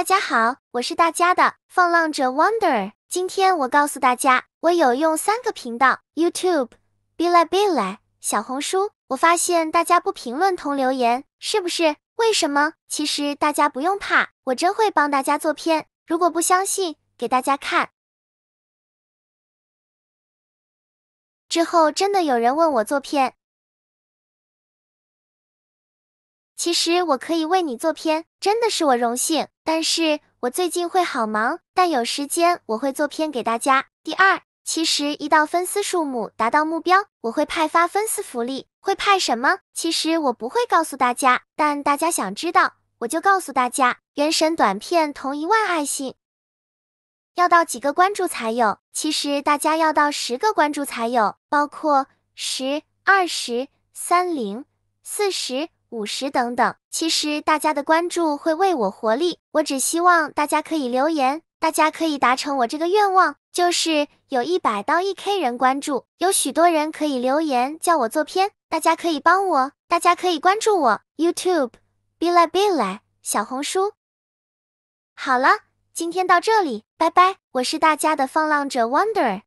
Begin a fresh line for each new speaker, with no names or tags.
大家好，我是大家的放浪者 Wonder。今天我告诉大家，我有用三个频道：YouTube、Bilibili、小红书。我发现大家不评论、同留言，是不是？为什么？其实大家不用怕，我真会
帮大家做片。如果不相信，给大家看。之后真的有人问我做片。其实我可以为你做片，真的是我荣幸。但
是我最近会好忙，但有时间我会做片给大家。第二，其实一到粉丝数目达到目标，我会派发粉丝福利，会派什么？其实我不会告诉大家，但大家想知道，我就告诉大家。原神短片同一万爱心，要到几个关注才有？其实大家要到十个关注才有，包括十、二十、三零、四十。五十等等，其实大家的关注会为我活力。我只希望大家可以留言，大家可以达成我这个愿望，就是有一百到一 k 人关注，有许多人可以留言叫我做片，大家可以帮我，大家可以关注我 YouTube，哔来哔来，小红书。好了，今天到这里，拜拜，我是大家的放浪者 Wonder。